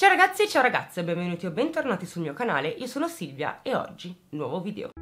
Ciao ragazzi ciao ragazze, benvenuti o bentornati sul mio canale, io sono Silvia e oggi nuovo video.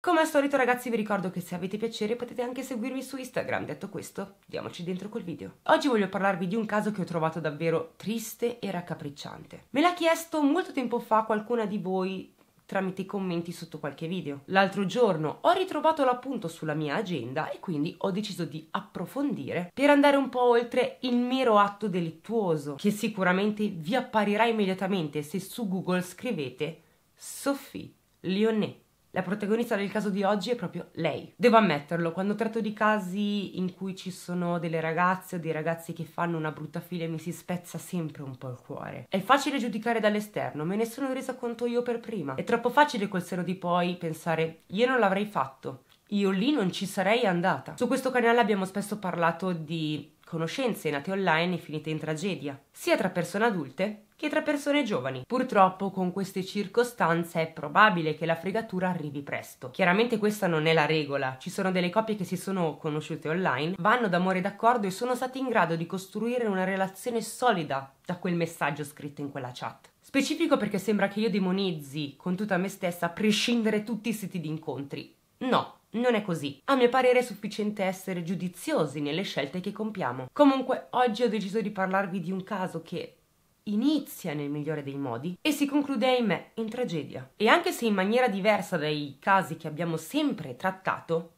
Come al solito ragazzi vi ricordo che se avete piacere potete anche seguirmi su Instagram, detto questo diamoci dentro col video. Oggi voglio parlarvi di un caso che ho trovato davvero triste e raccapricciante. Me l'ha chiesto molto tempo fa qualcuna di voi tramite i commenti sotto qualche video. L'altro giorno ho ritrovato l'appunto sulla mia agenda e quindi ho deciso di approfondire per andare un po' oltre il mero atto delittuoso che sicuramente vi apparirà immediatamente se su Google scrivete Sophie Lyonnais. La protagonista del caso di oggi è proprio lei. Devo ammetterlo, quando tratto di casi in cui ci sono delle ragazze o dei ragazzi che fanno una brutta fila mi si spezza sempre un po' il cuore. È facile giudicare dall'esterno, me ne sono resa conto io per prima. È troppo facile col seno di poi pensare io non l'avrei fatto. Io lì non ci sarei andata. Su questo canale abbiamo spesso parlato di conoscenze nate online finite in tragedia, sia tra persone adulte che tra persone giovani. Purtroppo con queste circostanze è probabile che la fregatura arrivi presto. Chiaramente questa non è la regola, ci sono delle coppie che si sono conosciute online, vanno d'amore d'accordo e sono state in grado di costruire una relazione solida da quel messaggio scritto in quella chat. Specifico perché sembra che io demonizzi con tutta me stessa a prescindere tutti i siti di incontri. No, non è così. A mio parere è sufficiente essere giudiziosi nelle scelte che compiamo. Comunque, oggi ho deciso di parlarvi di un caso che inizia nel migliore dei modi e si conclude, ahimè, in tragedia. E anche se in maniera diversa dai casi che abbiamo sempre trattato,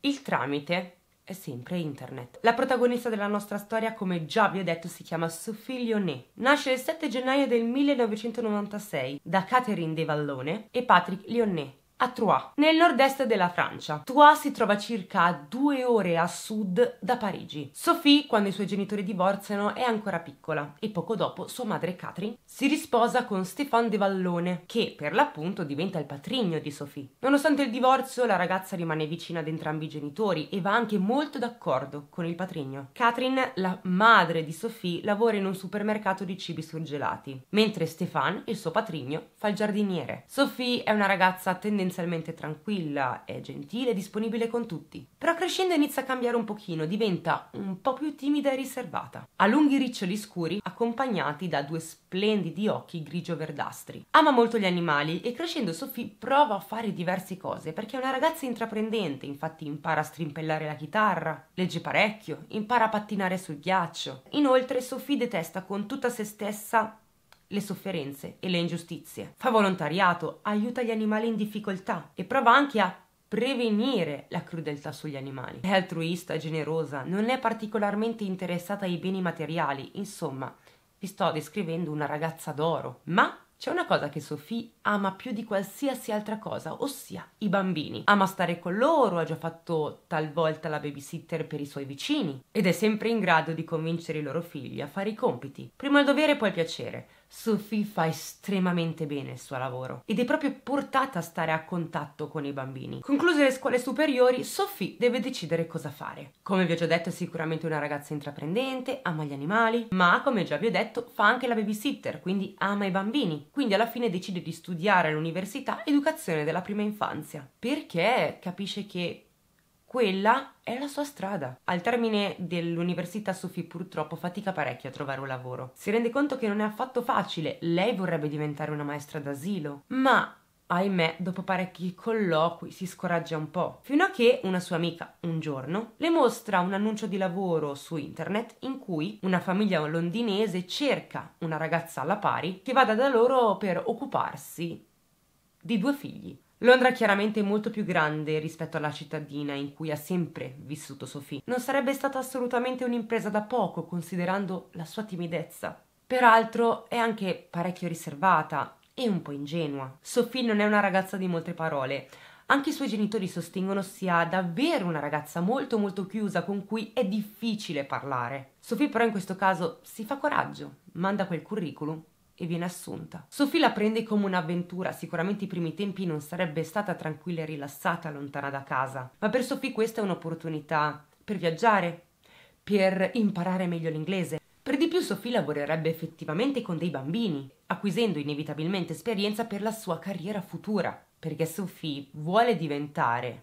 il tramite è sempre internet. La protagonista della nostra storia, come già vi ho detto, si chiama Sophie Lyonnais. Nasce il 7 gennaio del 1996 da Catherine De Vallone e Patrick Lyonnais a Troyes, nel nord-est della Francia. Troyes si trova circa due ore a sud da Parigi. Sophie, quando i suoi genitori divorziano, è ancora piccola e poco dopo sua madre Catherine si risposa con Stéphane de Vallone, che per l'appunto diventa il patrigno di Sophie. Nonostante il divorzio, la ragazza rimane vicina ad entrambi i genitori e va anche molto d'accordo con il patrigno. Catherine, la madre di Sophie, lavora in un supermercato di cibi surgelati, mentre Stéphane, il suo patrigno, fa il giardiniere. Sophie è una ragazza tendenzialmente tendenzialmente tranquilla, è gentile e disponibile con tutti. Però crescendo inizia a cambiare un pochino, diventa un po' più timida e riservata. Ha lunghi riccioli scuri accompagnati da due splendidi occhi grigio-verdastri. Ama molto gli animali e crescendo Sophie prova a fare diverse cose perché è una ragazza intraprendente, infatti impara a strimpellare la chitarra, legge parecchio, impara a pattinare sul ghiaccio. Inoltre Sophie detesta con tutta se stessa le sofferenze e le ingiustizie. Fa volontariato, aiuta gli animali in difficoltà e prova anche a prevenire la crudeltà sugli animali. È altruista, generosa, non è particolarmente interessata ai beni materiali, insomma, vi sto descrivendo una ragazza d'oro, ma c'è una cosa che Sophie ama più di qualsiasi altra cosa, ossia i bambini. Ama stare con loro, ha già fatto talvolta la babysitter per i suoi vicini ed è sempre in grado di convincere i loro figli a fare i compiti. Prima il dovere e poi il piacere. Sophie fa estremamente bene il suo lavoro ed è proprio portata a stare a contatto con i bambini. Concluse le scuole superiori, Sophie deve decidere cosa fare. Come vi ho già detto è sicuramente una ragazza intraprendente, ama gli animali, ma come già vi ho detto fa anche la babysitter, quindi ama i bambini. Quindi alla fine decide di studiare all'università educazione della prima infanzia, perché capisce che quella è la sua strada. Al termine dell'università Sophie purtroppo fatica parecchio a trovare un lavoro. Si rende conto che non è affatto facile, lei vorrebbe diventare una maestra d'asilo, ma ahimè, dopo parecchi colloqui si scoraggia un po', fino a che una sua amica, un giorno, le mostra un annuncio di lavoro su internet in cui una famiglia londinese cerca una ragazza alla pari che vada da loro per occuparsi di due figli. Londra è chiaramente molto più grande rispetto alla cittadina in cui ha sempre vissuto Sophie. Non sarebbe stata assolutamente un'impresa da poco, considerando la sua timidezza. Peraltro è anche parecchio riservata e un po' ingenua. Sophie non è una ragazza di molte parole. Anche i suoi genitori sostengono sia davvero una ragazza molto molto chiusa con cui è difficile parlare. Sophie però in questo caso si fa coraggio, manda quel curriculum e viene assunta. Sophie la prende come un'avventura, sicuramente i primi tempi non sarebbe stata tranquilla e rilassata lontana da casa, ma per Sophie questa è un'opportunità per viaggiare, per imparare meglio l'inglese. Per di più Sophie lavorerebbe effettivamente con dei bambini, acquisendo inevitabilmente esperienza per la sua carriera futura, perché Sophie vuole diventare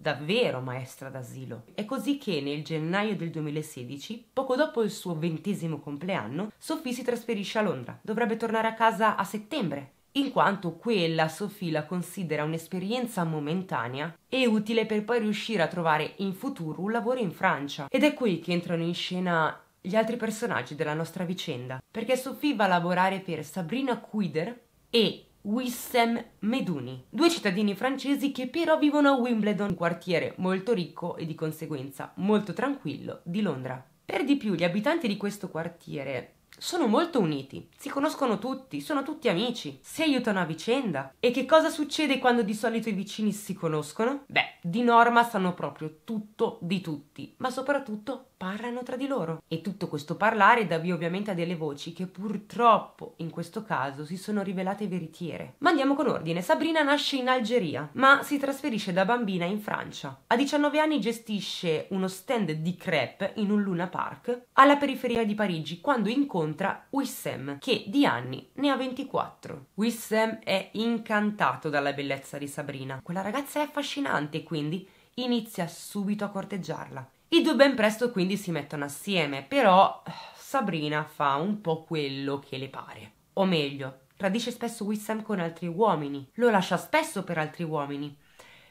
davvero maestra d'asilo. È così che nel gennaio del 2016, poco dopo il suo ventesimo compleanno, Sophie si trasferisce a Londra. Dovrebbe tornare a casa a settembre, in quanto quella Sophie la considera un'esperienza momentanea e utile per poi riuscire a trovare in futuro un lavoro in Francia. Ed è qui che entrano in scena gli altri personaggi della nostra vicenda, perché Sophie va a lavorare per Sabrina Quider e Wissem Meduni, due cittadini francesi che però vivono a Wimbledon, un quartiere molto ricco e di conseguenza molto tranquillo di Londra. Per di più gli abitanti di questo quartiere sono molto uniti, si conoscono tutti, sono tutti amici, si aiutano a vicenda. E che cosa succede quando di solito i vicini si conoscono? Beh, di norma sanno proprio tutto di tutti, ma soprattutto parlano tra di loro. E tutto questo parlare dà via ovviamente a delle voci che purtroppo in questo caso si sono rivelate veritiere. Ma andiamo con ordine. Sabrina nasce in Algeria, ma si trasferisce da bambina in Francia. A 19 anni gestisce uno stand di crepe in un Luna Park alla periferia di Parigi quando incontra Wissem, che di anni ne ha 24. Wissem è incantato dalla bellezza di Sabrina. Quella ragazza è affascinante, quindi inizia subito a corteggiarla i due ben presto quindi si mettono assieme, però eh, Sabrina fa un po' quello che le pare. O meglio, tradisce spesso Wissam con altri uomini, lo lascia spesso per altri uomini.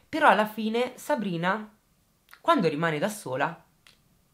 Però alla fine Sabrina, quando rimane da sola,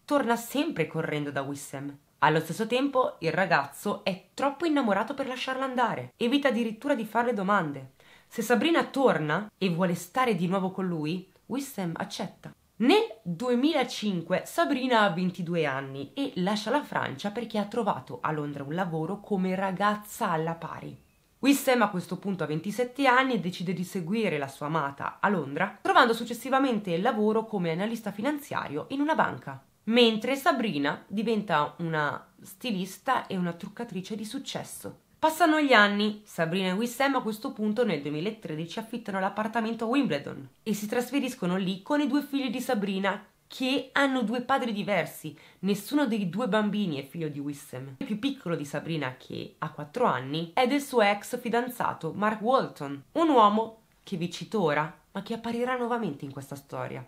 torna sempre correndo da Wissam. Allo stesso tempo il ragazzo è troppo innamorato per lasciarla andare, evita addirittura di farle domande. Se Sabrina torna e vuole stare di nuovo con lui, Wissam accetta. Nel 2005 Sabrina ha 22 anni e lascia la Francia perché ha trovato a Londra un lavoro come ragazza alla pari. Wissem a questo punto ha 27 anni e decide di seguire la sua amata a Londra, trovando successivamente il lavoro come analista finanziario in una banca, mentre Sabrina diventa una stilista e una truccatrice di successo. Passano gli anni, Sabrina e Wissem a questo punto nel 2013 affittano l'appartamento a Wimbledon e si trasferiscono lì con i due figli di Sabrina che hanno due padri diversi. Nessuno dei due bambini è figlio di Wissem. Il più piccolo di Sabrina, che ha 4 anni, è del suo ex fidanzato Mark Walton, un uomo che vi cito ora, ma che apparirà nuovamente in questa storia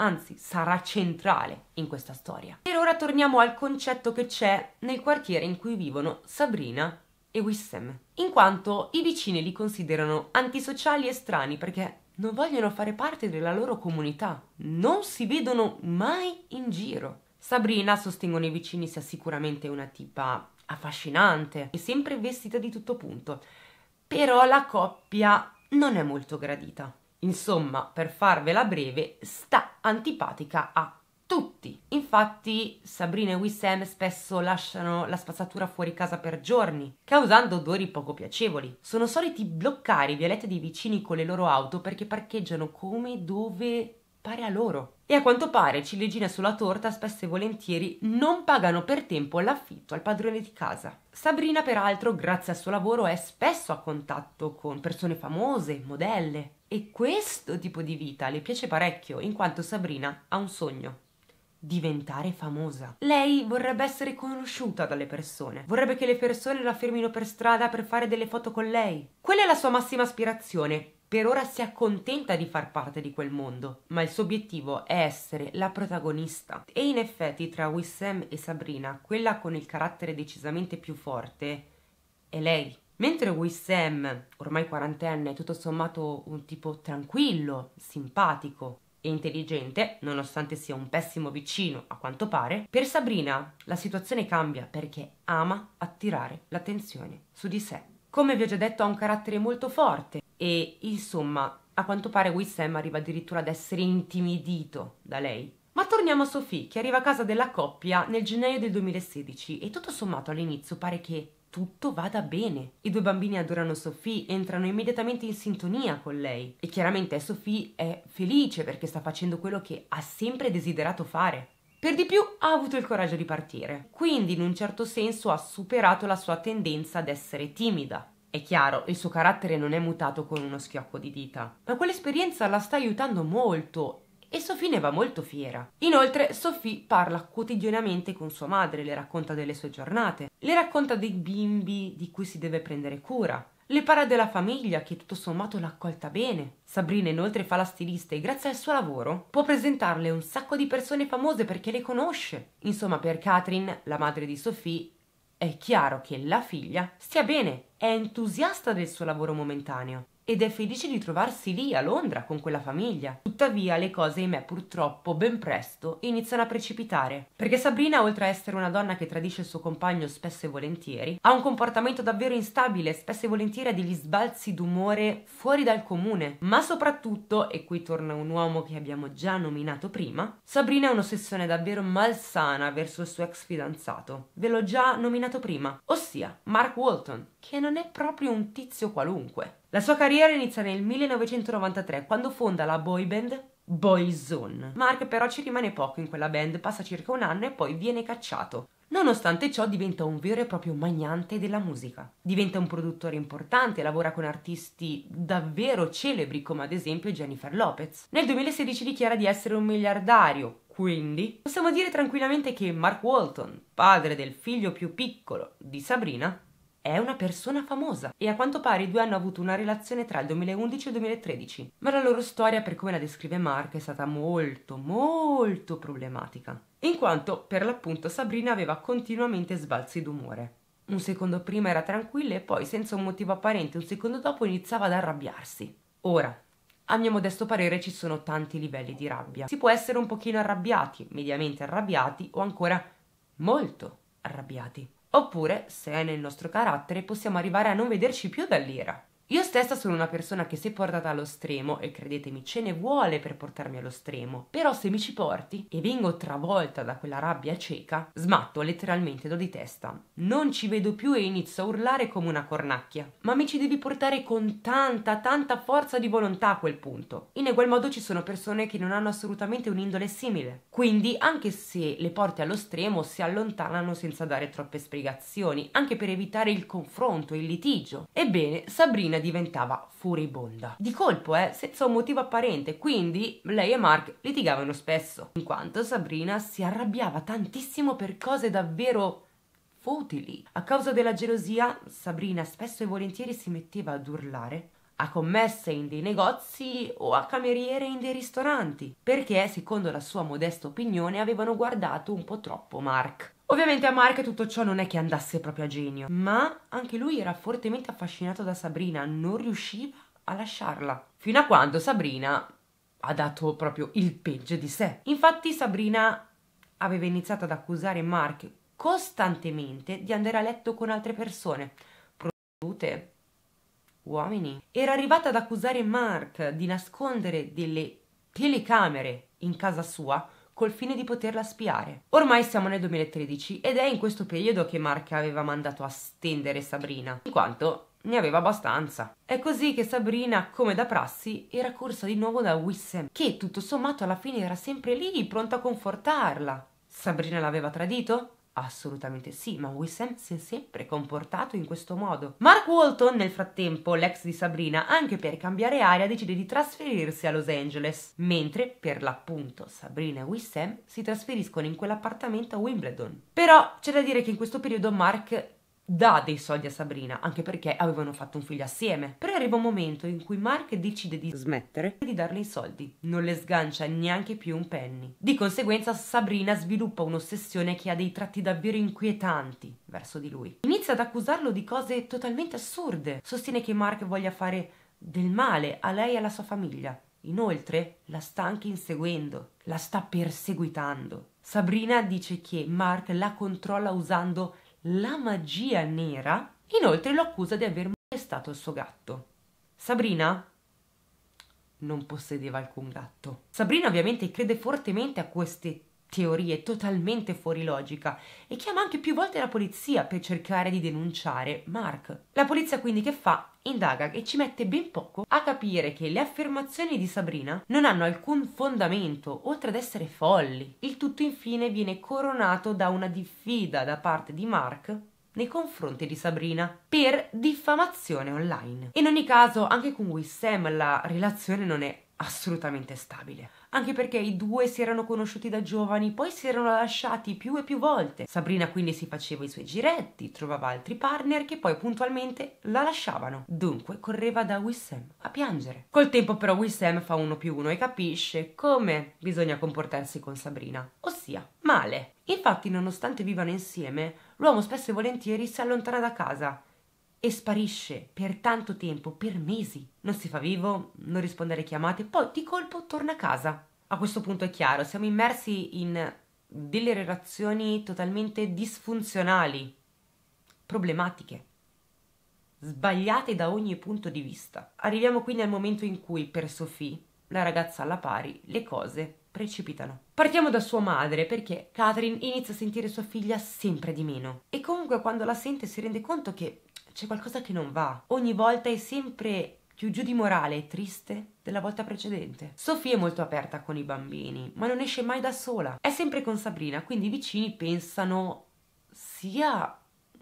anzi sarà centrale in questa storia. Per ora torniamo al concetto che c'è nel quartiere in cui vivono Sabrina e Wissem, in quanto i vicini li considerano antisociali e strani perché non vogliono fare parte della loro comunità, non si vedono mai in giro. Sabrina, sostengono i vicini, sia sicuramente una tipa affascinante e sempre vestita di tutto punto, però la coppia non è molto gradita. Insomma, per farvela breve, sta antipatica a tutti. Infatti Sabrina e Wissem spesso lasciano la spazzatura fuori casa per giorni, causando odori poco piacevoli. Sono soliti bloccare i vialetti dei vicini con le loro auto perché parcheggiano come dove pare a loro. E a quanto pare ciliegina sulla torta spesso e volentieri non pagano per tempo l'affitto al padrone di casa. Sabrina peraltro grazie al suo lavoro è spesso a contatto con persone famose, modelle e questo tipo di vita le piace parecchio in quanto Sabrina ha un sogno diventare famosa. Lei vorrebbe essere conosciuta dalle persone, vorrebbe che le persone la fermino per strada per fare delle foto con lei. Quella è la sua massima aspirazione. Per ora si accontenta di far parte di quel mondo, ma il suo obiettivo è essere la protagonista. E in effetti tra Wissem e Sabrina, quella con il carattere decisamente più forte è lei. Mentre Wissem, ormai quarantenne, è tutto sommato un tipo tranquillo, simpatico, e intelligente, nonostante sia un pessimo vicino a quanto pare, per Sabrina la situazione cambia perché ama attirare l'attenzione su di sé. Come vi ho già detto ha un carattere molto forte e insomma a quanto pare Wissem arriva addirittura ad essere intimidito da lei. Ma torniamo a Sophie che arriva a casa della coppia nel gennaio del 2016 e tutto sommato all'inizio pare che tutto vada bene. I due bambini adorano Sophie, entrano immediatamente in sintonia con lei e chiaramente Sophie è felice perché sta facendo quello che ha sempre desiderato fare. Per di più ha avuto il coraggio di partire, quindi in un certo senso ha superato la sua tendenza ad essere timida. È chiaro, il suo carattere non è mutato con uno schiocco di dita, ma quell'esperienza la sta aiutando molto e Sophie ne va molto fiera. Inoltre Sophie parla quotidianamente con sua madre, le racconta delle sue giornate, le racconta dei bimbi di cui si deve prendere cura, le parla della famiglia che tutto sommato l'ha accolta bene. Sabrina inoltre fa la stilista e grazie al suo lavoro può presentarle un sacco di persone famose perché le conosce. Insomma per Katrin, la madre di Sophie, è chiaro che la figlia stia bene, è entusiasta del suo lavoro momentaneo ed è felice di trovarsi lì a Londra con quella famiglia. Tuttavia le cose, ahimè, purtroppo ben presto iniziano a precipitare, perché Sabrina, oltre a essere una donna che tradisce il suo compagno spesso e volentieri, ha un comportamento davvero instabile, spesso e volentieri ha degli sbalzi d'umore fuori dal comune, ma soprattutto, e qui torna un uomo che abbiamo già nominato prima, Sabrina ha un'ossessione davvero malsana verso il suo ex fidanzato, ve l'ho già nominato prima, ossia Mark Walton che non è proprio un tizio qualunque. La sua carriera inizia nel 1993 quando fonda la boy band Boyzone. Mark però ci rimane poco in quella band, passa circa un anno e poi viene cacciato. Nonostante ciò diventa un vero e proprio magnante della musica. Diventa un produttore importante, lavora con artisti davvero celebri come ad esempio Jennifer Lopez. Nel 2016 dichiara di essere un miliardario, quindi possiamo dire tranquillamente che Mark Walton, padre del figlio più piccolo di Sabrina, è una persona famosa e a quanto pare i due hanno avuto una relazione tra il 2011 e il 2013, ma la loro storia, per come la descrive Mark, è stata molto, molto problematica, in quanto per l'appunto Sabrina aveva continuamente sbalzi d'umore. Un secondo prima era tranquilla e poi, senza un motivo apparente, un secondo dopo iniziava ad arrabbiarsi. Ora, a mio modesto parere ci sono tanti livelli di rabbia. Si può essere un pochino arrabbiati, mediamente arrabbiati o ancora molto arrabbiati. Oppure, se è nel nostro carattere, possiamo arrivare a non vederci più dall'ira. Io stessa sono una persona che se portata allo stremo, e credetemi ce ne vuole per portarmi allo stremo, però se mi ci porti e vengo travolta da quella rabbia cieca, smatto letteralmente do di testa. Non ci vedo più e inizio a urlare come una cornacchia. Ma mi ci devi portare con tanta, tanta forza di volontà a quel punto. In egual modo ci sono persone che non hanno assolutamente un'indole simile. Quindi anche se le porti allo stremo si allontanano senza dare troppe spiegazioni, anche per evitare il confronto, il litigio. Ebbene, Sabrina Martina diventava furibonda. Di colpo, eh, senza un motivo apparente, quindi lei e Mark litigavano spesso, in quanto Sabrina si arrabbiava tantissimo per cose davvero futili. A causa della gelosia, Sabrina spesso e volentieri si metteva ad urlare a commesse in dei negozi o a cameriere in dei ristoranti, perché, secondo la sua modesta opinione, avevano guardato un po' troppo Mark. Ovviamente a Mark tutto ciò non è che andasse proprio a genio, ma anche lui era fortemente affascinato da Sabrina, non riusciva a lasciarla. Fino a quando Sabrina ha dato proprio il peggio di sé. Infatti Sabrina aveva iniziato ad accusare Mark costantemente di andare a letto con altre persone, prostitute, uomini. Era arrivata ad accusare Mark di nascondere delle telecamere in casa sua col fine di poterla spiare. Ormai siamo nel 2013 ed è in questo periodo che Mark aveva mandato a stendere Sabrina, in quanto ne aveva abbastanza. È così che Sabrina, come da prassi, era corsa di nuovo da Wissem, che tutto sommato alla fine era sempre lì, pronta a confortarla. Sabrina l'aveva tradito? Assolutamente sì, ma Wissam si è sempre comportato in questo modo. Mark Walton, nel frattempo, l'ex di Sabrina, anche per cambiare aria decide di trasferirsi a Los Angeles, mentre, per l'appunto, Sabrina e Wissam si trasferiscono in quell'appartamento a Wimbledon. Però c'è da dire che in questo periodo Mark dà dei soldi a Sabrina, anche perché avevano fatto un figlio assieme. Però arriva un momento in cui Mark decide di smettere e di darle i soldi. Non le sgancia neanche più un penny. Di conseguenza Sabrina sviluppa un'ossessione che ha dei tratti davvero inquietanti verso di lui. Inizia ad accusarlo di cose totalmente assurde. Sostiene che Mark voglia fare del male a lei e alla sua famiglia. Inoltre la sta anche inseguendo, la sta perseguitando. Sabrina dice che Mark la controlla usando la magia nera, inoltre lo accusa di aver molestato il suo gatto. Sabrina non possedeva alcun gatto. Sabrina ovviamente crede fortemente a queste teorie totalmente fuori logica e chiama anche più volte la polizia per cercare di denunciare Mark. La polizia quindi che fa? indaga e ci mette ben poco a capire che le affermazioni di Sabrina non hanno alcun fondamento, oltre ad essere folli. Il tutto infine viene coronato da una diffida da parte di Mark nei confronti di Sabrina per diffamazione online. In ogni caso, anche con Wissem la relazione non è assolutamente stabile. Anche perché i due si erano conosciuti da giovani, poi si erano lasciati più e più volte. Sabrina quindi si faceva i suoi giretti, trovava altri partner che poi puntualmente la lasciavano. Dunque correva da Wissam a piangere. Col tempo però Wissam fa uno più uno e capisce come bisogna comportarsi con Sabrina, ossia male. Infatti nonostante vivano insieme, l'uomo spesso e volentieri si allontana da casa e sparisce per tanto tempo, per mesi. Non si fa vivo, non risponde alle chiamate, poi di colpo torna a casa. A questo punto è chiaro, siamo immersi in delle relazioni totalmente disfunzionali, problematiche, sbagliate da ogni punto di vista. Arriviamo quindi al momento in cui per Sophie, la ragazza alla pari, le cose precipitano. Partiamo da sua madre perché Catherine inizia a sentire sua figlia sempre di meno e comunque quando la sente si rende conto che c'è qualcosa che non va. Ogni volta è sempre più giù di morale e triste della volta precedente. Sofì è molto aperta con i bambini, ma non esce mai da sola. È sempre con Sabrina, quindi i vicini pensano sia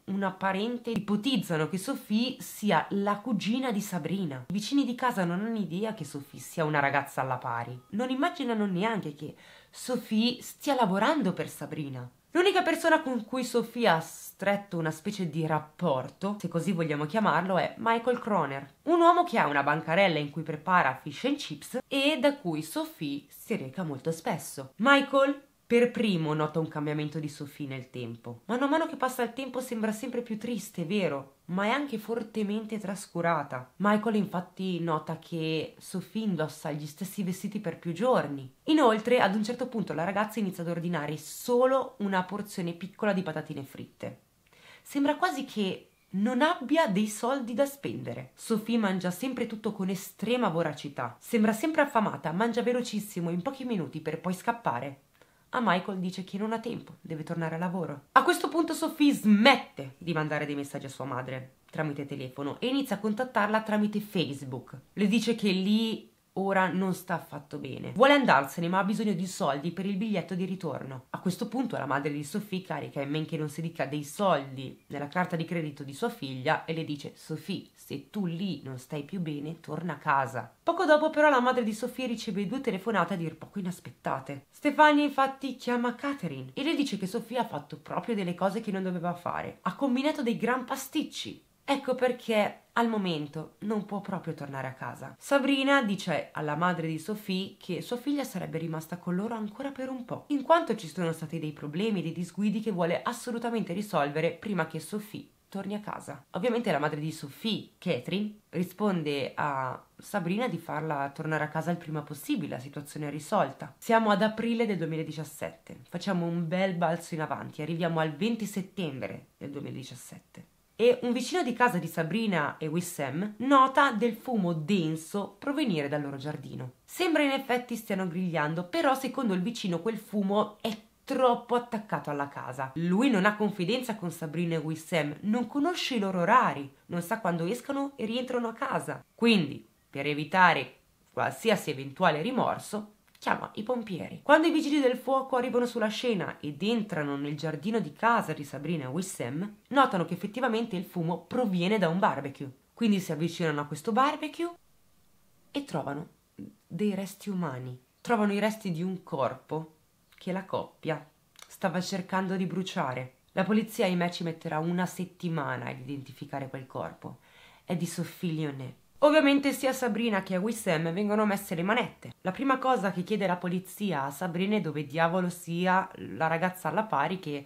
una parente, ipotizzano che Sofì sia la cugina di Sabrina. I vicini di casa non hanno idea che Sofì sia una ragazza alla pari. Non immaginano neanche che Sofì stia lavorando per Sabrina. L'unica persona con cui Sofì ha stretto una specie di rapporto, se così vogliamo chiamarlo, è Michael Croner, un uomo che ha una bancarella in cui prepara fish and chips e da cui Sophie si reca molto spesso. Michael per primo nota un cambiamento di Sophie nel tempo. Man mano che passa il tempo sembra sempre più triste, vero? Ma è anche fortemente trascurata. Michael infatti nota che Sophie indossa gli stessi vestiti per più giorni. Inoltre, ad un certo punto la ragazza inizia ad ordinare solo una porzione piccola di patatine fritte. Sembra quasi che non abbia dei soldi da spendere. Sophie mangia sempre tutto con estrema voracità. Sembra sempre affamata, mangia velocissimo in pochi minuti per poi scappare. A ah, Michael dice che non ha tempo, deve tornare a lavoro. A questo punto Sophie smette di mandare dei messaggi a sua madre tramite telefono e inizia a contattarla tramite Facebook. Le dice che lì ora non sta affatto bene. Vuole andarsene ma ha bisogno di soldi per il biglietto di ritorno. A questo punto la madre di Sophie carica in men che non si dica dei soldi nella carta di credito di sua figlia e le dice Sophie, se tu lì non stai più bene, torna a casa. Poco dopo però la madre di Sophie riceve due telefonate a dir poco inaspettate. Stefania infatti chiama Catherine e le dice che Sophie ha fatto proprio delle cose che non doveva fare. Ha combinato dei gran pasticci Ecco perché al momento non può proprio tornare a casa. Sabrina dice alla madre di Sophie che sua figlia sarebbe rimasta con loro ancora per un po', in quanto ci sono stati dei problemi e dei disguidi che vuole assolutamente risolvere prima che Sophie torni a casa. Ovviamente la madre di Sophie, Catherine, risponde a Sabrina di farla tornare a casa il prima possibile, la situazione è risolta. Siamo ad aprile del 2017, facciamo un bel balzo in avanti, arriviamo al 20 settembre del 2017 e un vicino di casa di Sabrina e Wissem nota del fumo denso provenire dal loro giardino. Sembra in effetti stiano grigliando, però secondo il vicino quel fumo è troppo attaccato alla casa. Lui non ha confidenza con Sabrina e Wissem, non conosce i loro orari, non sa quando escano e rientrano a casa. Quindi, per evitare qualsiasi eventuale rimorso, chiama i pompieri. Quando i vigili del fuoco arrivano sulla scena ed entrano nel giardino di casa di Sabrina e Wissem, notano che effettivamente il fumo proviene da un barbecue. Quindi si avvicinano a questo barbecue e trovano dei resti umani. Trovano i resti di un corpo che la coppia stava cercando di bruciare. La polizia ahimè ci metterà una settimana ad identificare quel corpo. È di Sophie Lyonnais. Ovviamente sia Sabrina che a Wissem vengono messe le manette. La prima cosa che chiede la polizia a Sabrina è dove diavolo sia la ragazza alla pari che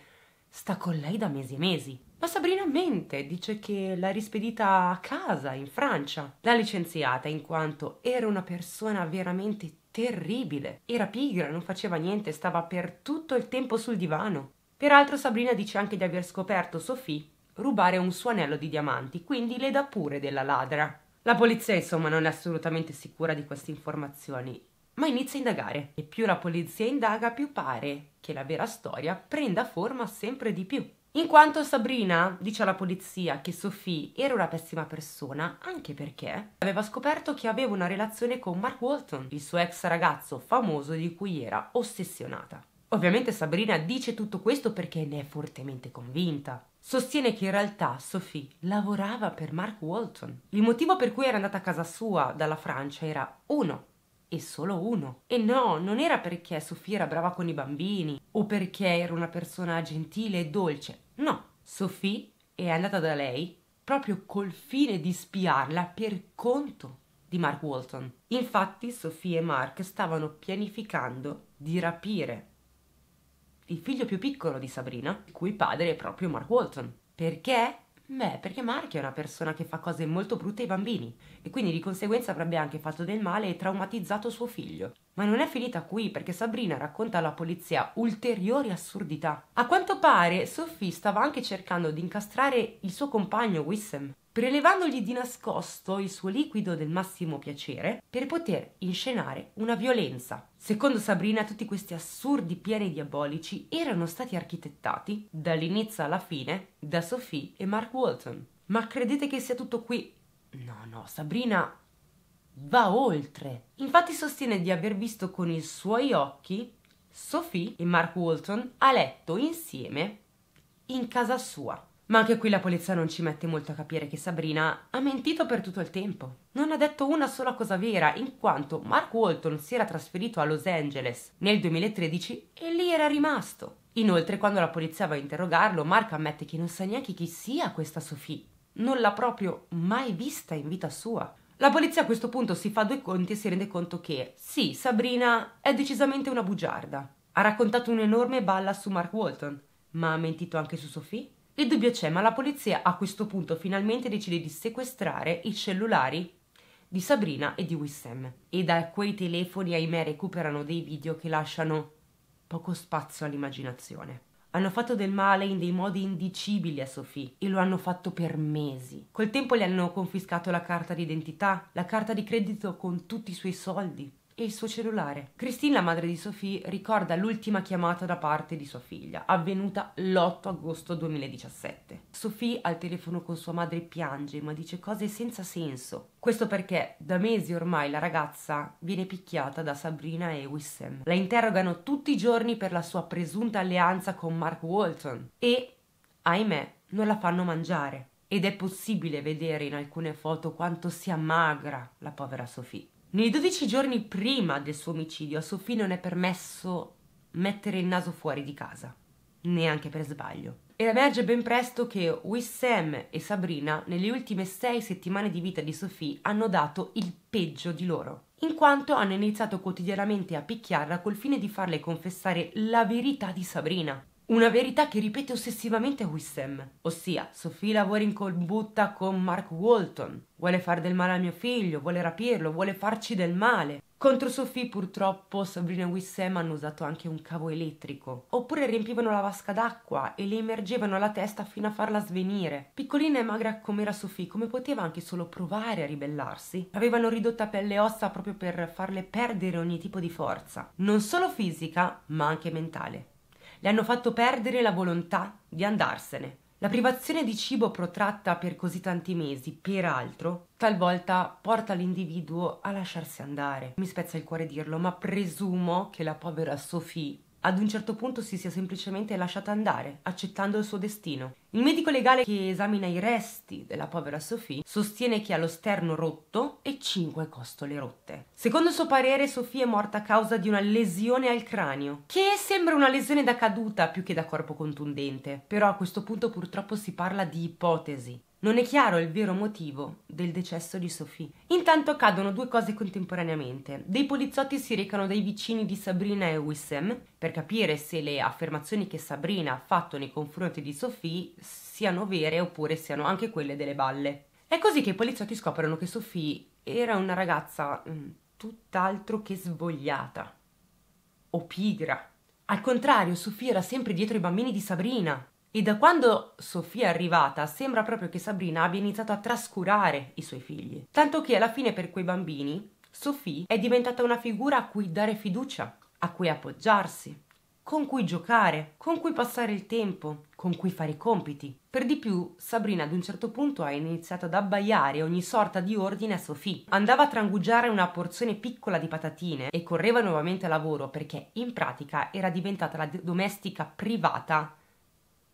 sta con lei da mesi e mesi. Ma Sabrina mente, dice che l'ha rispedita a casa, in Francia. L'ha licenziata in quanto era una persona veramente terribile. Era pigra, non faceva niente, stava per tutto il tempo sul divano. Peraltro Sabrina dice anche di aver scoperto Sophie rubare un suo anello di diamanti, quindi le dà pure della ladra. La polizia insomma non è assolutamente sicura di queste informazioni, ma inizia a indagare e più la polizia indaga più pare che la vera storia prenda forma sempre di più. In quanto Sabrina dice alla polizia che Sophie era una pessima persona anche perché aveva scoperto che aveva una relazione con Mark Walton, il suo ex ragazzo famoso di cui era ossessionata. Ovviamente Sabrina dice tutto questo perché ne è fortemente convinta. Sostiene che in realtà Sophie lavorava per Mark Walton. Il motivo per cui era andata a casa sua dalla Francia era uno e solo uno. E no, non era perché Sophie era brava con i bambini o perché era una persona gentile e dolce. No, Sophie è andata da lei proprio col fine di spiarla per conto di Mark Walton. Infatti Sophie e Mark stavano pianificando di rapire il figlio più piccolo di Sabrina, il cui padre è proprio Mark Walton. Perché? Beh, perché Mark è una persona che fa cose molto brutte ai bambini e quindi di conseguenza avrebbe anche fatto del male e traumatizzato suo figlio. Ma non è finita qui perché Sabrina racconta alla polizia ulteriori assurdità. A quanto pare, Sophie stava anche cercando di incastrare il suo compagno Wissem, prelevandogli di nascosto il suo liquido del massimo piacere per poter inscenare una violenza Secondo Sabrina, tutti questi assurdi piani diabolici erano stati architettati, dall'inizio alla fine, da Sophie e Mark Walton. Ma credete che sia tutto qui? No, no, Sabrina va oltre. Infatti sostiene di aver visto con i suoi occhi Sophie e Mark Walton a letto insieme in casa sua. Ma anche qui la polizia non ci mette molto a capire che Sabrina ha mentito per tutto il tempo. Non ha detto una sola cosa vera, in quanto Mark Walton si era trasferito a Los Angeles nel 2013 e lì era rimasto. Inoltre, quando la polizia va a interrogarlo, Mark ammette che non sa neanche chi sia questa Sophie. Non l'ha proprio mai vista in vita sua. La polizia a questo punto si fa due conti e si rende conto che, sì, Sabrina è decisamente una bugiarda. Ha raccontato un'enorme balla su Mark Walton, ma ha mentito anche su Sophie? Il dubbio c'è, ma la polizia a questo punto finalmente decide di sequestrare i cellulari di Sabrina e di Wissem. E da quei telefoni, ahimè, recuperano dei video che lasciano poco spazio all'immaginazione. Hanno fatto del male in dei modi indicibili a Sophie e lo hanno fatto per mesi. Col tempo le hanno confiscato la carta d'identità, la carta di credito con tutti i suoi soldi, e il suo cellulare. Christine, la madre di Sophie, ricorda l'ultima chiamata da parte di sua figlia, avvenuta l'8 agosto 2017. Sophie al telefono con sua madre piange, ma dice cose senza senso. Questo perché da mesi ormai la ragazza viene picchiata da Sabrina e Wissem. La interrogano tutti i giorni per la sua presunta alleanza con Mark Walton e, ahimè, non la fanno mangiare. Ed è possibile vedere in alcune foto quanto sia magra la povera Sophie. Nei 12 giorni prima del suo omicidio a Sofì non è permesso mettere il naso fuori di casa, neanche per sbaglio. E emerge ben presto che Wissem e Sabrina, nelle ultime sei settimane di vita di Sofì, hanno dato il peggio di loro, in quanto hanno iniziato quotidianamente a picchiarla col fine di farle confessare la verità di Sabrina. Una verità che ripete ossessivamente Wissem, ossia Sophie lavora in combutta con Mark Walton, vuole far del male a mio figlio, vuole rapirlo, vuole farci del male. Contro Sophie purtroppo Sabrina e Wissem hanno usato anche un cavo elettrico, oppure riempivano la vasca d'acqua e le immergevano la testa fino a farla svenire. Piccolina e magra com'era Sophie, come poteva anche solo provare a ribellarsi? Avevano ridotta pelle e ossa proprio per farle perdere ogni tipo di forza, non solo fisica ma anche mentale le hanno fatto perdere la volontà di andarsene. La privazione di cibo protratta per così tanti mesi, peraltro, talvolta porta l'individuo a lasciarsi andare. Mi spezza il cuore dirlo, ma presumo che la povera Sophie ad un certo punto si sia semplicemente lasciata andare, accettando il suo destino. Il medico legale che esamina i resti della povera Sophie sostiene che ha lo sterno rotto e cinque costole rotte. Secondo il suo parere, Sophie è morta a causa di una lesione al cranio, che sembra una lesione da caduta più che da corpo contundente, però a questo punto purtroppo si parla di ipotesi. Non è chiaro il vero motivo del decesso di Sophie. Intanto accadono due cose contemporaneamente. Dei poliziotti si recano dai vicini di Sabrina e Wissem per capire se le affermazioni che Sabrina ha fatto nei confronti di Sophie siano vere oppure siano anche quelle delle balle. È così che i poliziotti scoprono che Sophie era una ragazza mm, tutt'altro che svogliata o pigra. Al contrario, Sophie era sempre dietro i bambini di Sabrina e da quando Sofia è arrivata sembra proprio che Sabrina abbia iniziato a trascurare i suoi figli, tanto che alla fine per quei bambini Sofì è diventata una figura a cui dare fiducia, a cui appoggiarsi, con cui giocare, con cui passare il tempo, con cui fare i compiti. Per di più, Sabrina ad un certo punto ha iniziato ad abbaiare ogni sorta di ordine a Sofì. Andava a trangugiare una porzione piccola di patatine e correva nuovamente a lavoro perché in pratica era diventata la domestica privata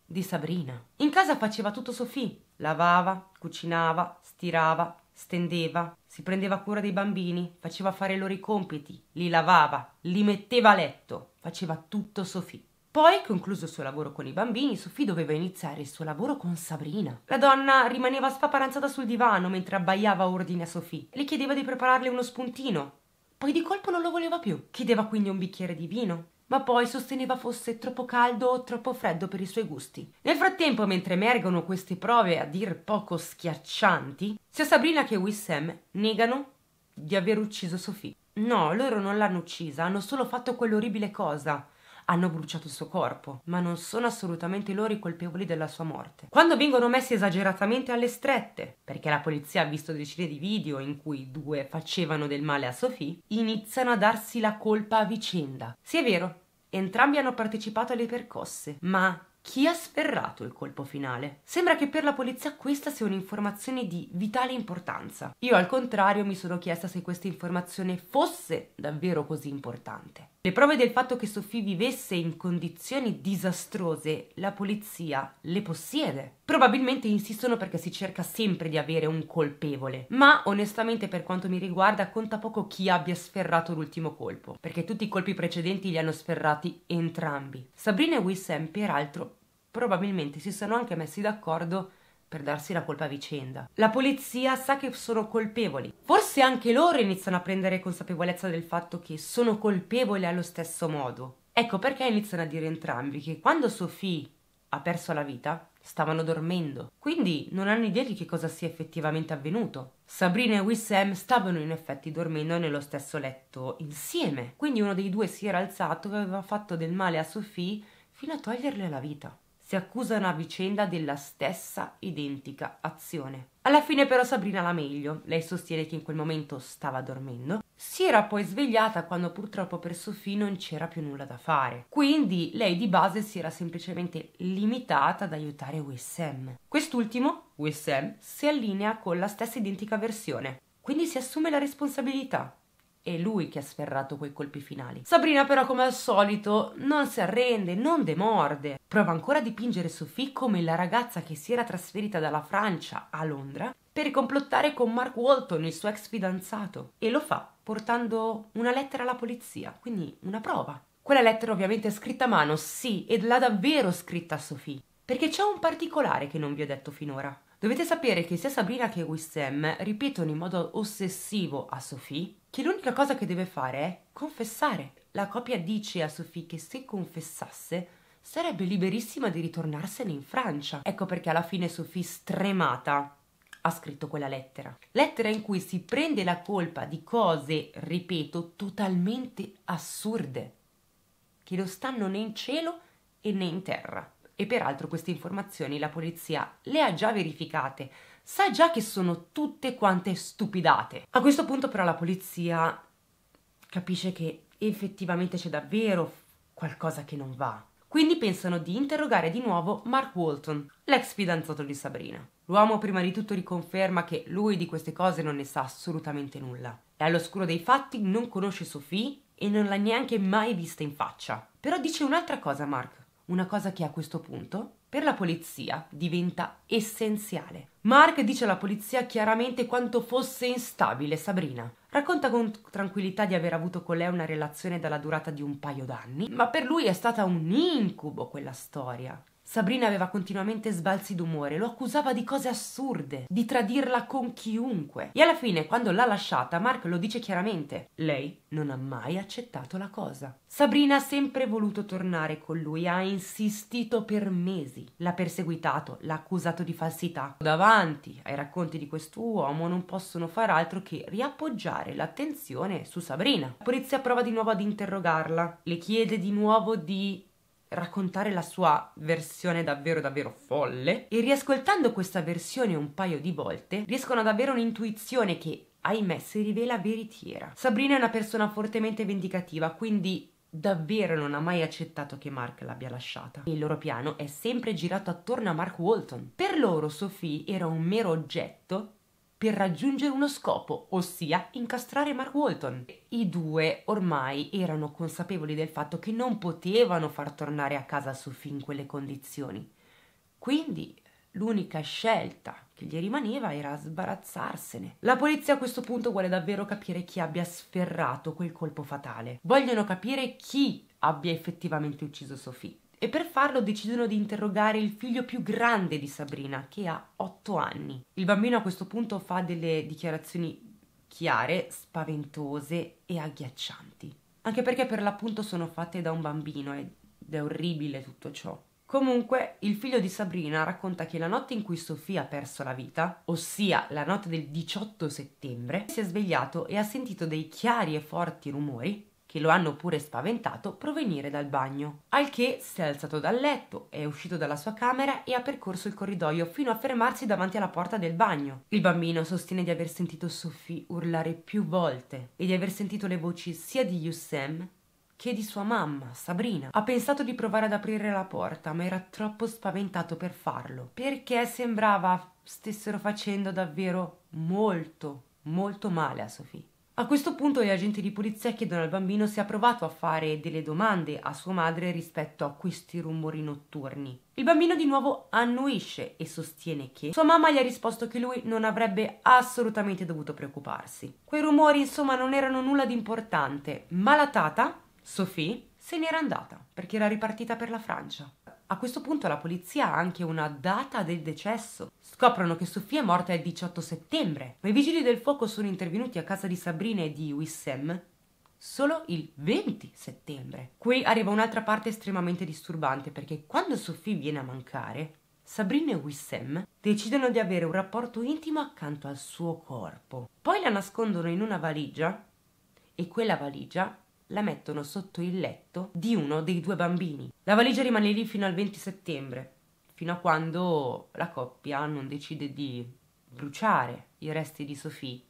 di Sabrina. In casa faceva tutto Sofì. Lavava, cucinava, stirava, stendeva, si prendeva cura dei bambini, faceva fare i loro i compiti, li lavava, li metteva a letto, faceva tutto Sofì. Poi, concluso il suo lavoro con i bambini, Sofì doveva iniziare il suo lavoro con Sabrina. La donna rimaneva spaparanzata sul divano mentre abbaiava ordine a Sofì. Le chiedeva di prepararle uno spuntino. Poi di colpo non lo voleva più. Chiedeva quindi un bicchiere di vino ma poi sosteneva fosse troppo caldo o troppo freddo per i suoi gusti. Nel frattempo, mentre emergono queste prove a dir poco schiaccianti, sia Sabrina che Wissam negano di aver ucciso Sophie. No, loro non l'hanno uccisa, hanno solo fatto quell'orribile cosa hanno bruciato il suo corpo, ma non sono assolutamente loro i colpevoli della sua morte. Quando vengono messi esageratamente alle strette, perché la polizia ha visto decine di video in cui due facevano del male a Sophie, iniziano a darsi la colpa a vicenda. Sì, è vero, entrambi hanno partecipato alle percosse, ma chi ha sferrato il colpo finale. Sembra che per la polizia questa sia un'informazione di vitale importanza. Io al contrario mi sono chiesta se questa informazione fosse davvero così importante. Le prove del fatto che Sophie vivesse in condizioni disastrose la polizia le possiede. Probabilmente insistono perché si cerca sempre di avere un colpevole, ma onestamente per quanto mi riguarda conta poco chi abbia sferrato l'ultimo colpo, perché tutti i colpi precedenti li hanno sferrati entrambi. Sabrina e Wissam, peraltro, probabilmente si sono anche messi d'accordo per darsi la colpa a vicenda. La polizia sa che sono colpevoli. Forse anche loro iniziano a prendere consapevolezza del fatto che sono colpevoli allo stesso modo. Ecco perché iniziano a dire entrambi che quando Sophie ha perso la vita, stavano dormendo. Quindi non hanno idea di che cosa sia effettivamente avvenuto. Sabrina e Wissam stavano in effetti dormendo nello stesso letto insieme. Quindi uno dei due si era alzato e aveva fatto del male a Sophie fino a toglierle la vita si accusano a vicenda della stessa identica azione. Alla fine però Sabrina la meglio, lei sostiene che in quel momento stava dormendo, si era poi svegliata quando purtroppo per Sofì non c'era più nulla da fare, quindi lei di base si era semplicemente limitata ad aiutare WSM. Quest'ultimo, WSM, si allinea con la stessa identica versione, quindi si assume la responsabilità è lui che ha sferrato quei colpi finali. Sabrina però come al solito non si arrende, non demorde. Prova ancora a dipingere Sophie come la ragazza che si era trasferita dalla Francia a Londra per complottare con Mark Walton, il suo ex fidanzato, e lo fa portando una lettera alla polizia, quindi una prova. Quella lettera ovviamente è scritta a mano, sì, ed l'ha davvero scritta Sophie, perché c'è un particolare che non vi ho detto finora. Dovete sapere che sia Sabrina che Wissem ripetono in modo ossessivo a Sophie che l'unica cosa che deve fare è confessare. La coppia dice a Sophie che se confessasse sarebbe liberissima di ritornarsene in Francia. Ecco perché alla fine Sophie stremata ha scritto quella lettera. Lettera in cui si prende la colpa di cose, ripeto, totalmente assurde, che non stanno né in cielo né in terra. E peraltro queste informazioni la polizia le ha già verificate, sa già che sono tutte quante stupidate. A questo punto però la polizia capisce che effettivamente c'è davvero qualcosa che non va. Quindi pensano di interrogare di nuovo Mark Walton, l'ex fidanzato di Sabrina. L'uomo prima di tutto riconferma che lui di queste cose non ne sa assolutamente nulla. È all'oscuro dei fatti, non conosce Sophie e non l'ha neanche mai vista in faccia. Però dice un'altra cosa Mark, una cosa che a questo punto per la polizia diventa essenziale. Mark dice alla polizia chiaramente quanto fosse instabile Sabrina. Racconta con tranquillità di aver avuto con lei una relazione dalla durata di un paio d'anni, ma per lui è stata un incubo quella storia. Sabrina aveva continuamente sbalzi d'umore, lo accusava di cose assurde, di tradirla con chiunque. E alla fine, quando l'ha lasciata, Mark lo dice chiaramente: lei non ha mai accettato la cosa. Sabrina ha sempre voluto tornare con lui, ha insistito per mesi. L'ha perseguitato, l'ha accusato di falsità. Davanti ai racconti di quest'uomo non possono far altro che riappoggiare l'attenzione su Sabrina. La polizia prova di nuovo ad interrogarla, le chiede di nuovo di raccontare la sua versione davvero davvero folle e riascoltando questa versione un paio di volte riescono ad avere un'intuizione che ahimè si rivela veritiera. Sabrina è una persona fortemente vendicativa quindi davvero non ha mai accettato che Mark l'abbia lasciata. E Il loro piano è sempre girato attorno a Mark Walton. Per loro Sophie era un mero oggetto per raggiungere uno scopo, ossia incastrare Mark Walton. I due ormai erano consapevoli del fatto che non potevano far tornare a casa Sophie in quelle condizioni. Quindi l'unica scelta che gli rimaneva era sbarazzarsene. La polizia a questo punto vuole davvero capire chi abbia sferrato quel colpo fatale. Vogliono capire chi abbia effettivamente ucciso Sophie e per farlo decidono di interrogare il figlio più grande di Sabrina, che ha 8 anni. Il bambino a questo punto fa delle dichiarazioni chiare, spaventose e agghiaccianti, anche perché per l'appunto sono fatte da un bambino ed è orribile tutto ciò. Comunque, il figlio di Sabrina racconta che la notte in cui Sofia ha perso la vita, ossia la notte del 18 settembre, si è svegliato e ha sentito dei chiari e forti rumori che lo hanno pure spaventato, provenire dal bagno. Al che si è alzato dal letto, è uscito dalla sua camera e ha percorso il corridoio fino a fermarsi davanti alla porta del bagno. Il bambino sostiene di aver sentito Sophie urlare più volte e di aver sentito le voci sia di Yussem che di sua mamma, Sabrina. Ha pensato di provare ad aprire la porta, ma era troppo spaventato per farlo, perché sembrava stessero facendo davvero molto, molto male a Sophie. A questo punto gli agenti di polizia chiedono al bambino se ha provato a fare delle domande a sua madre rispetto a questi rumori notturni. Il bambino di nuovo annuisce e sostiene che sua mamma gli ha risposto che lui non avrebbe assolutamente dovuto preoccuparsi. Quei rumori insomma non erano nulla di importante, ma la tata, Sophie, se n'era andata perché era ripartita per la Francia. A questo punto la polizia ha anche una data del decesso. Scoprono che Sofia è morta il 18 settembre, ma i vigili del fuoco sono intervenuti a casa di Sabrina e di Wissem solo il 20 settembre. Qui arriva un'altra parte estremamente disturbante perché quando Sofì viene a mancare, Sabrina e Wissem decidono di avere un rapporto intimo accanto al suo corpo. Poi la nascondono in una valigia e quella valigia la mettono sotto il letto di uno dei due bambini. La valigia rimane lì fino al 20 settembre, fino a quando la coppia non decide di bruciare i resti di Sophie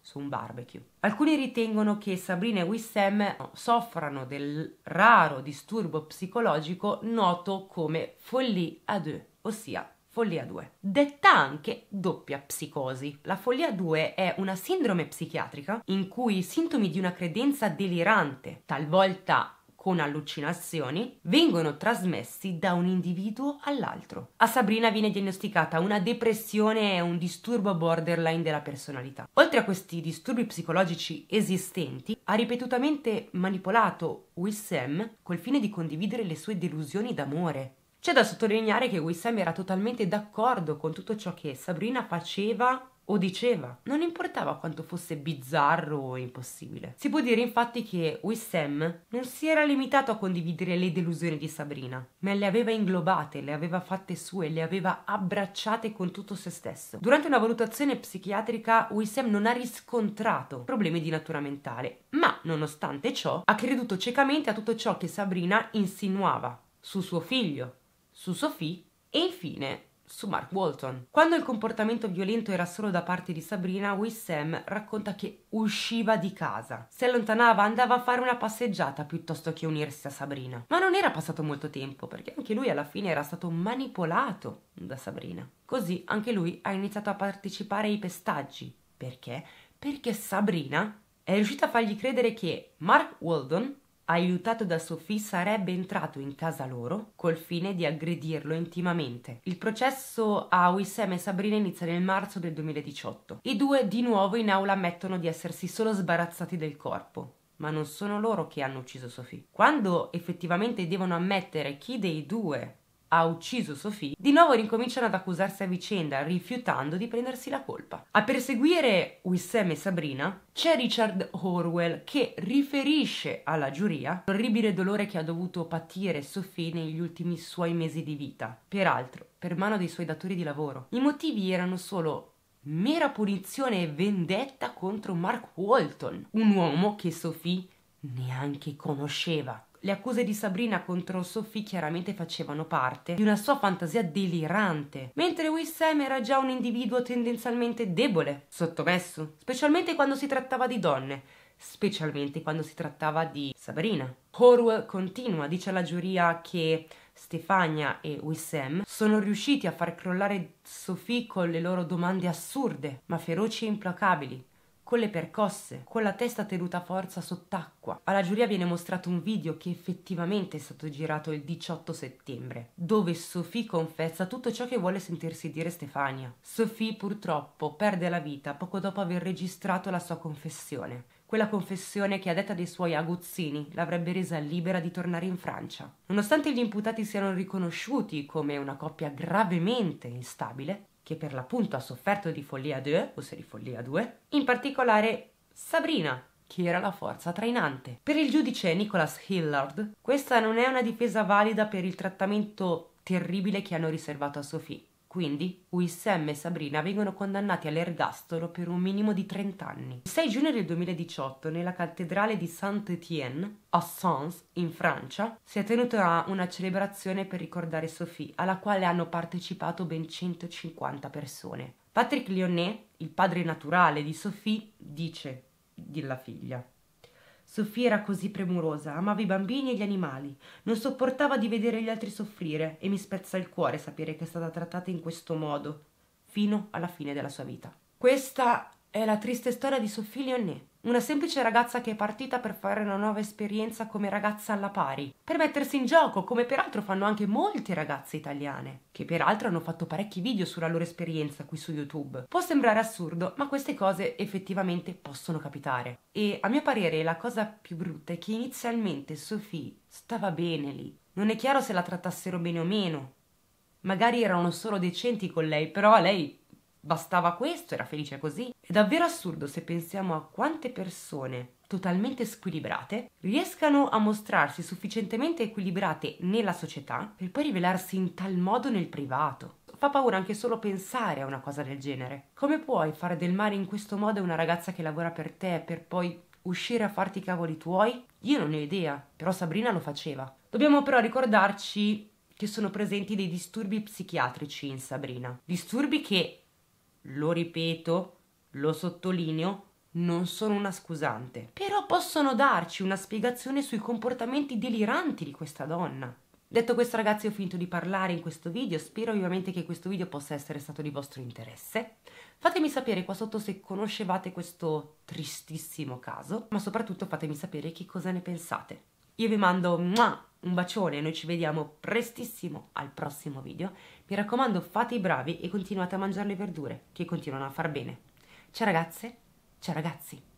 su un barbecue. Alcuni ritengono che Sabrina e Wissem soffrano del raro disturbo psicologico noto come folie à deux, ossia Follia 2, detta anche doppia psicosi. La follia 2 è una sindrome psichiatrica in cui i sintomi di una credenza delirante, talvolta con allucinazioni, vengono trasmessi da un individuo all'altro. A Sabrina viene diagnosticata una depressione e un disturbo borderline della personalità. Oltre a questi disturbi psicologici esistenti, ha ripetutamente manipolato Wissem col fine di condividere le sue delusioni d'amore c'è da sottolineare che Wissam era totalmente d'accordo con tutto ciò che Sabrina faceva o diceva, non importava quanto fosse bizzarro o impossibile. Si può dire infatti che Wissam non si era limitato a condividere le delusioni di Sabrina, ma le aveva inglobate, le aveva fatte sue, le aveva abbracciate con tutto se stesso. Durante una valutazione psichiatrica Wissam non ha riscontrato problemi di natura mentale, ma nonostante ciò ha creduto ciecamente a tutto ciò che Sabrina insinuava su suo figlio, su Sophie e infine su Mark Walton. Quando il comportamento violento era solo da parte di Sabrina, Wissam racconta che usciva di casa, si allontanava, andava a fare una passeggiata piuttosto che unirsi a Sabrina. Ma non era passato molto tempo, perché anche lui alla fine era stato manipolato da Sabrina. Così anche lui ha iniziato a partecipare ai pestaggi. Perché? Perché Sabrina è riuscita a fargli credere che Mark Walton aiutato da Sophie, sarebbe entrato in casa loro col fine di aggredirlo intimamente. Il processo a Wissem e Sabrina inizia nel marzo del 2018. I due di nuovo in aula ammettono di essersi solo sbarazzati del corpo. Ma non sono loro che hanno ucciso Sophie. Quando effettivamente devono ammettere chi dei due ha ucciso Sophie, di nuovo rincominciano ad accusarsi a vicenda, rifiutando di prendersi la colpa. A perseguire Wissem e Sabrina c'è Richard Orwell che riferisce alla giuria l'orribile dolore che ha dovuto patire Sophie negli ultimi suoi mesi di vita, peraltro per mano dei suoi datori di lavoro. I motivi erano solo mera punizione e vendetta contro Mark Walton, un uomo che Sophie neanche conosceva. Le accuse di Sabrina contro Sophie chiaramente facevano parte di una sua fantasia delirante, mentre Wissem era già un individuo tendenzialmente debole, sottomesso, specialmente quando si trattava di donne, specialmente quando si trattava di Sabrina. Horwell continua, dice alla giuria che Stefania e Wissem sono riusciti a far crollare Sophie con le loro domande assurde, ma feroci e implacabili con le percosse, con la testa tenuta a forza sott'acqua. Alla giuria viene mostrato un video che effettivamente è stato girato il 18 settembre, dove Sophie confessa tutto ciò che vuole sentirsi dire Stefania. Sophie purtroppo perde la vita poco dopo aver registrato la sua confessione quella confessione che a detta dei suoi aguzzini l'avrebbe resa libera di tornare in Francia. Nonostante gli imputati siano riconosciuti come una coppia gravemente instabile, che per l'appunto ha sofferto di follia 2, o se di follia 2, in particolare Sabrina, che era la forza trainante. Per il giudice Nicholas Hillard, questa non è una difesa valida per il trattamento terribile che hanno riservato a Sophie. Quindi Wissem e Sabrina vengono condannati all'ergastolo per un minimo di 30 anni. Il 6 giugno del 2018, nella cattedrale di Saint-Étienne, a Sens, in Francia, si è tenuta una celebrazione per ricordare Sophie, alla quale hanno partecipato ben 150 persone. Patrick Lyonnais, il padre naturale di Sophie, dice della figlia. Sofì era così premurosa, amava i bambini e gli animali, non sopportava di vedere gli altri soffrire e mi spezza il cuore sapere che è stata trattata in questo modo fino alla fine della sua vita. Questa è la triste storia di Sophie Lyonnet, una semplice ragazza che è partita per fare una nuova esperienza come ragazza alla pari, per mettersi in gioco, come peraltro fanno anche molte ragazze italiane, che peraltro hanno fatto parecchi video sulla loro esperienza qui su YouTube. Può sembrare assurdo, ma queste cose effettivamente possono capitare. E a mio parere la cosa più brutta è che inizialmente Sophie stava bene lì. Non è chiaro se la trattassero bene o meno. Magari erano solo decenti con lei, però a lei Bastava questo, era felice così. È davvero assurdo se pensiamo a quante persone totalmente squilibrate riescano a mostrarsi sufficientemente equilibrate nella società per poi rivelarsi in tal modo nel privato. Fa paura anche solo pensare a una cosa del genere. Come puoi fare del male in questo modo a una ragazza che lavora per te per poi uscire a farti i cavoli tuoi? Io non ne ho idea, però Sabrina lo faceva. Dobbiamo però ricordarci che sono presenti dei disturbi psichiatrici in Sabrina. Disturbi che lo ripeto, lo sottolineo, non sono una scusante. Però possono darci una spiegazione sui comportamenti deliranti di questa donna. Detto questo ragazzi ho finito di parlare in questo video, spero ovviamente che questo video possa essere stato di vostro interesse. Fatemi sapere qua sotto se conoscevate questo tristissimo caso, ma soprattutto fatemi sapere che cosa ne pensate. Io vi mando un bacione, noi ci vediamo prestissimo al prossimo video mi raccomando, fate i bravi e continuate a mangiare le verdure, che continuano a far bene. Ciao ragazze, ciao ragazzi!